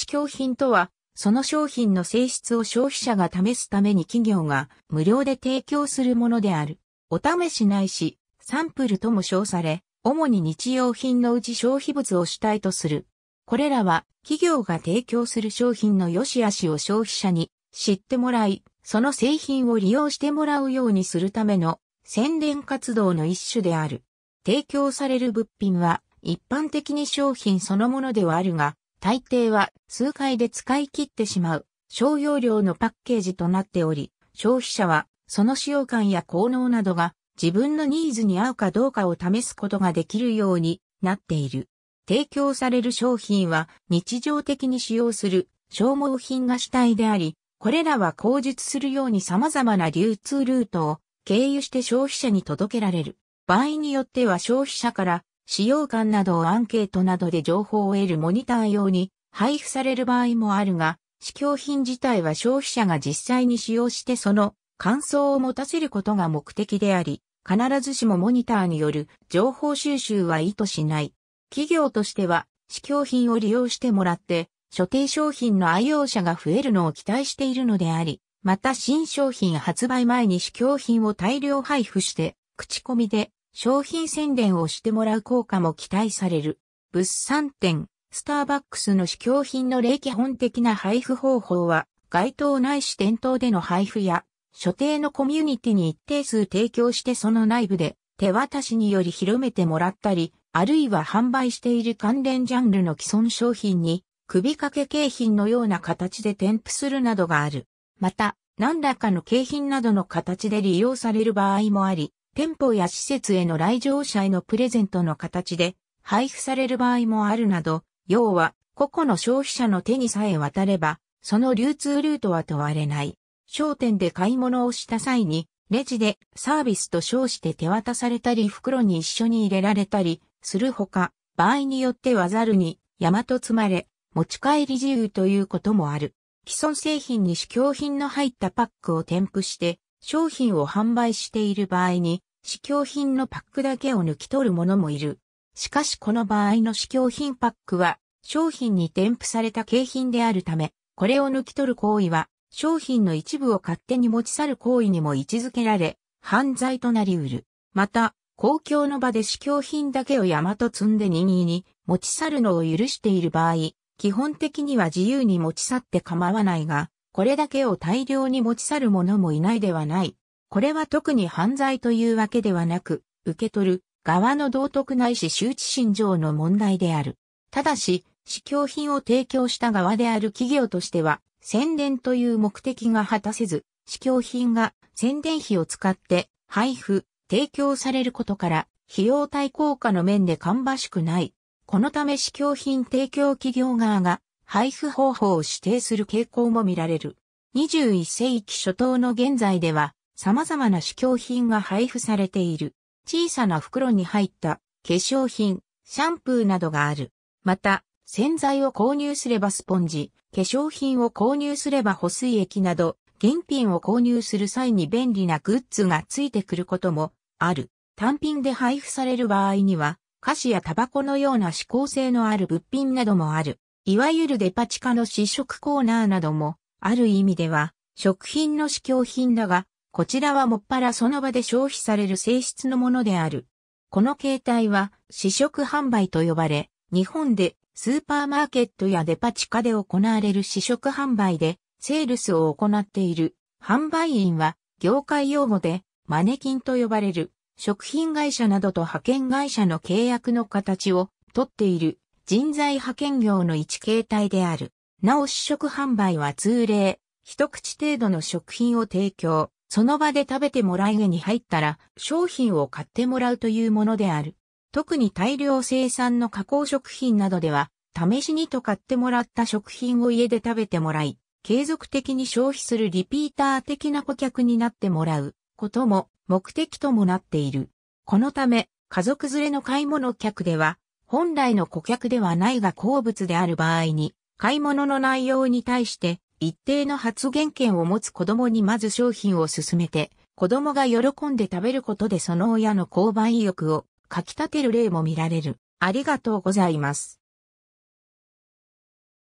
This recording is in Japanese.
試供品とは、その商品の性質を消費者が試すために企業が無料で提供するものである。お試しないし、サンプルとも称され、主に日用品のうち消費物を主体とする。これらは企業が提供する商品の良し悪しを消費者に知ってもらい、その製品を利用してもらうようにするための宣伝活動の一種である。提供される物品は一般的に商品そのものではあるが、大抵は数回で使い切ってしまう商用量のパッケージとなっており、消費者はその使用感や効能などが自分のニーズに合うかどうかを試すことができるようになっている。提供される商品は日常的に使用する消耗品が主体であり、これらは口述するように様々な流通ルートを経由して消費者に届けられる。場合によっては消費者から使用感などをアンケートなどで情報を得るモニター用に配布される場合もあるが、試供品自体は消費者が実際に使用してその感想を持たせることが目的であり、必ずしもモニターによる情報収集は意図しない。企業としては、試供品を利用してもらって、所定商品の愛用者が増えるのを期待しているのであり、また新商品発売前に試供品を大量配布して、口コミで商品宣伝をしてもらう効果も期待される。物産展、スターバックスの試供品の例基本的な配布方法は、該当ないし店頭での配布や、所定のコミュニティに一定数提供してその内部で手渡しにより広めてもらったり、あるいは販売している関連ジャンルの既存商品に首掛け景品のような形で添付するなどがある。また、何らかの景品などの形で利用される場合もあり、店舗や施設への来場者へのプレゼントの形で配布される場合もあるなど、要は個々の消費者の手にさえ渡れば、その流通ルートは問われない。商店で買い物をした際に、レジでサービスと称して手渡されたり袋に一緒に入れられたりするほか、場合によってはざるに山と積まれ、持ち帰り自由ということもある。既存製品に試供品の入ったパックを添付して、商品を販売している場合に、試供品のパックだけを抜き取るももいる。しかしこの場合の試供品パックは、商品に添付された景品であるため、これを抜き取る行為は、商品の一部を勝手に持ち去る行為にも位置づけられ、犯罪となり得る。また、公共の場で試供品だけを山と積んで任意に持ち去るのを許している場合、基本的には自由に持ち去って構わないが、これだけを大量に持ち去る者もいないではない。これは特に犯罪というわけではなく、受け取る側の道徳ないし周知心上の問題である。ただし、試供品を提供した側である企業としては、宣伝という目的が果たせず、試供品が宣伝費を使って配布、提供されることから、費用対効果の面で芳しくない。このため試供品提供企業側が配布方法を指定する傾向も見られる。21世紀初頭の現在では、様々な試供品が配布されている。小さな袋に入った化粧品、シャンプーなどがある。また、洗剤を購入すればスポンジ、化粧品を購入すれば保水液など、現品を購入する際に便利なグッズがついてくることもある。単品で配布される場合には、菓子やタバコのような指向性のある物品などもある。いわゆるデパ地下の試食コーナーなども、ある意味では、食品の試供品だが、こちらはもっぱらその場で消費される性質のものである。この形態は試食販売と呼ばれ、日本でスーパーマーケットやデパ地下で行われる試食販売でセールスを行っている販売員は業界用語でマネキンと呼ばれる食品会社などと派遣会社の契約の形をとっている人材派遣業の一形態である。なお試食販売は通例、一口程度の食品を提供、その場で食べてもらい家に入ったら商品を買ってもらうというものである。特に大量生産の加工食品などでは、試しにと買ってもらった食品を家で食べてもらい、継続的に消費するリピーター的な顧客になってもらうことも目的ともなっている。このため、家族連れの買い物客では、本来の顧客ではないが好物である場合に、買い物の内容に対して一定の発言権を持つ子供にまず商品を勧めて、子供が喜んで食べることでその親の購買意欲をかき立てる例も見られる。ありがとうございます。